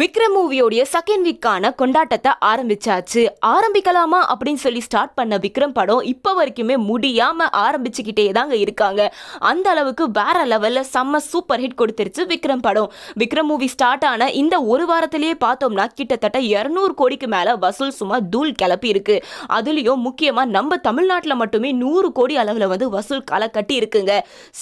Vikram மூவியோடைய second வீக்கான கொண்டாட்டத்தை ஆரம்பிச்சாச்சு ஆரம்பிக்கலாமா அப்படின்னு சொல்லி ஸ்டார்ட் பண்ண விக்ரம் படம் இப்போ வரைக்குமே முடியாம ஆரம்பிச்சுக்கிட்டே தாங்க இருக்காங்க அந்த அளவுக்கு வேற லெவல்ல செம்ம சூப்பர் ஹிட் கொடுத்துருச்சு விக்ரம் படம் விக்ரம் மூவி ஸ்டார்ட் ஆன இந்த ஒரு வாரத்திலேயே பார்த்தோம்னா கிட்டத்தட்ட இரநூறு கோடிக்கு மேல வசூல் சும்மா தூள் கிளப்பி இருக்கு அதுலயும் முக்கியமா நம்ம தமிழ்நாட்டில் மட்டுமே நூறு கோடி அளவில் வந்து வசூல் களை கட்டி இருக்குங்க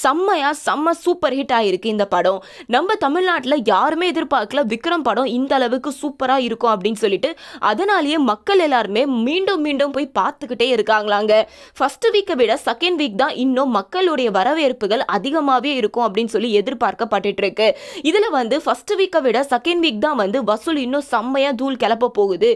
செம்மையா செம்ம சூப்பர் ஹிட் ஆயிருக்கு இந்த படம் நம்ம தமிழ்நாட்டில் யாருமே எதிர்பார்க்கல விக்ரம் படம் படம் இந்த அளவுக்கு சூப்பராக இருக்கும் அப்படின்னு சொல்லிட்டு அதனாலேயே மக்கள் எல்லாருமே மீண்டும் மீண்டும் போய் பார்த்துக்கிட்டே இருக்காங்களாங்க ஃபர்ஸ்ட் வீக்கை விட செகண்ட் வீக் தான் இன்னும் மக்களுடைய வரவேற்புகள் அதிகமாகவே இருக்கும் அப்படின்னு சொல்லி எதிர்பார்க்கப்பட்டு இருக்கு இதில் வந்து ஃபர்ஸ்ட் வீக்கை விட செகண்ட் வீக் தான் வந்து வசூல் இன்னும் செம்மையாக தூள் கிளப்ப போகுது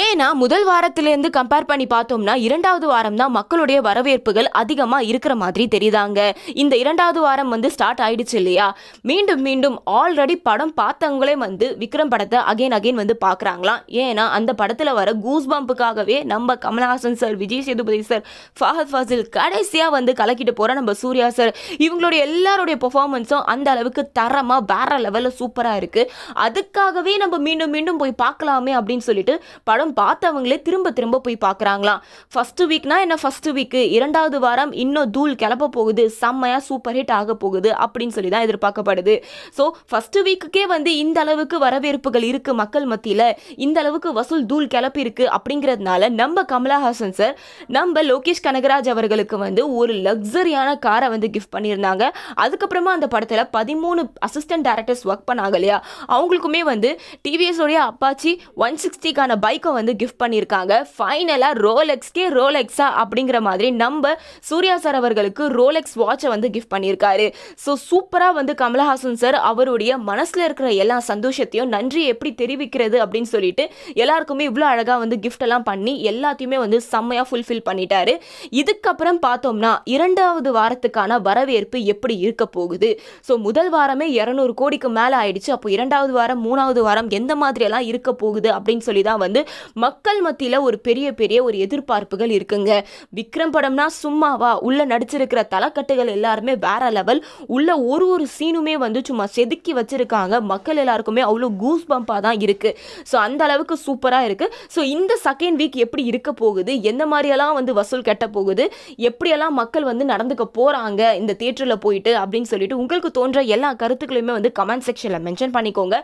ஏன்னா முதல் வாரத்திலேருந்து கம்பேர் பண்ணி பார்த்தோம்னா இரண்டாவது வாரம் தான் மக்களுடைய வரவேற்புகள் அதிகமாக இருக்கிற மாதிரி தெரியுதாங்க இந்த இரண்டாவது வாரம் வந்து ஸ்டார்ட் ஆயிடுச்சு இல்லையா மீண்டும் மீண்டும் ஆல்ரெடி படம் பார்த்தவங்களே வந்து விக்ரம் படத்தை அகைன் அகைன் வந்து பார்க்குறாங்களாம் ஏன்னா அந்த படத்தில் வர கூஸ் பம்புக்காகவே நம்ம கமல்ஹாசன் சார் விஜய் சேதுபதி சார் ஃபஹத் ஃபாசில் கடைசியாக வந்து கலக்கிட்டு போகிற நம்ம சூர்யா சார் இவங்களுடைய எல்லாருடைய பெர்ஃபார்மன்ஸும் அந்த அளவுக்கு தரமாக வேற லெவலில் சூப்பராக இருக்குது அதுக்காகவே நம்ம மீண்டும் மீண்டும் போய் பார்க்கலாமே அப்படின்னு சொல்லிட்டு படம் பார்த்தவங்களே திரும்ப திரும்ப போய் பார்க்குறாங்களாம் ஃபஸ்ட்டு வீக்னா என்ன ஃபஸ்ட்டு வீக்கு இரண்டாவது வாரம் இன்னும் தூள் கிளப்ப போகுது செம்மையாக சூப்பர் ஹிட் ஆக போகுது அப்படின்னு சொல்லி தான் எதிர்பார்க்கப்படுது ஸோ ஃபஸ்ட்டு வீக்குக்கே வந்து இந்த அளவுக்கு வரவேற்புகள் இருக்குது மக்கள் மத்தியில் இந்த அளவுக்கு வசூல் தூள் கிளப்பி இருக்குது அப்படிங்கிறதுனால நம்ம கமலஹாசன் சார் நம்ம லோகேஷ் கனகராஜ் அவர்களுக்கு வந்து ஒரு லக்ஸரியான காரை வந்து கிஃப்ட் பண்ணியிருந்தாங்க அதுக்கப்புறமா அந்த படத்தில் பதிமூணு அசிஸ்டன்ட் டேரக்டர்ஸ் ஒர்க் பண்ணாங்க இல்லையா அவங்களுக்குமே வந்து டிவிஎஸ் உடைய அப்பாச்சி ஒன் சிக்ஸ்டிக்கான பைக் நமக்கு வந்து கிஃப்ட் பண்ணியிருக்காங்க ஃபைனலாக ரோலெக்ஸ்க்கே ரோலெக்ஸா அப்படிங்கிற மாதிரி நம்ம சூர்யா சார் அவர்களுக்கு ரோலெக்ஸ் வாட்சை வந்து கிஃப்ட் பண்ணியிருக்காரு ஸோ சூப்பராக வந்து கமல்ஹாசன் சார் அவருடைய மனசில் இருக்கிற எல்லா சந்தோஷத்தையும் நன்றி எப்படி தெரிவிக்கிறது அப்படின்னு சொல்லிட்டு எல்லாருக்குமே இவ்வளோ அழகாக வந்து கிஃப்ட் எல்லாம் பண்ணி எல்லாத்தையுமே வந்து செம்மையாக ஃபுல்ஃபில் பண்ணிட்டாரு இதுக்கப்புறம் பார்த்தோம்னா இரண்டாவது வாரத்துக்கான வரவேற்பு எப்படி இருக்க போகுது ஸோ முதல் வாரமே இரநூறு கோடிக்கு மேலே ஆயிடுச்சு அப்போ இரண்டாவது வாரம் மூணாவது வாரம் எந்த மாதிரியெல்லாம் இருக்க போகுது அப்படின்னு சொல்லி தான் வந்து மக்கள் மத்தியில் ஒரு பெரிய பெரிய ஒரு எதிர்பார்ப்புகள் இருக்குங்க விக்ரம் படம்னா சும்மாவா உள்ள நடிச்சிருக்கிற தலைக்கட்டுகள் எல்லாருமே வேற லெவல் உள்ள ஒரு ஒரு சீனுமே வந்து சும்மா செதுக்கி வச்சிருக்காங்க மக்கள் எல்லாருக்குமே அவ்வளோ கூஸ் பம்பாக தான் இருக்கு ஸோ அந்த அளவுக்கு சூப்பராக இருக்கு ஸோ இந்த செகண்ட் வீக் எப்படி இருக்க போகுது எந்த மாதிரியெல்லாம் வந்து வசூல் கட்ட போகுது எப்படியெல்லாம் மக்கள் வந்து நடந்துக்க போகிறாங்க இந்த தேட்டரில் போயிட்டு அப்படின்னு சொல்லிட்டு உங்களுக்கு தோன்ற எல்லா கருத்துக்களையுமே வந்து கமெண்ட் செக்ஷனில் மென்ஷன் பண்ணிக்கோங்க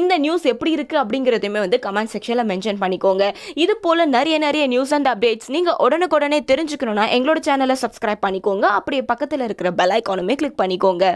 இந்த நியூஸ் எப்படி இருக்குது அப்படிங்கிறதையுமே வந்து கமெண்ட் செக்ஷனில் மென்ஷன் பண்ணிக்கோங்க பண்ணிக்கோங்க இது போல நிறைய நிறைய நியூஸ் அண்ட் அப்டேட்ஸ் நீங்க உடனுக்குடனே தெரிஞ்சுக்கணும்னா எங்களோட சேனலை சப்ஸ்கிரைப் பண்ணிக்கோங்க அப்படியே பக்கத்தில் இருக்கிற பெல் ஐக்கானுமே கிளிக் பண்ணிக்கோங்க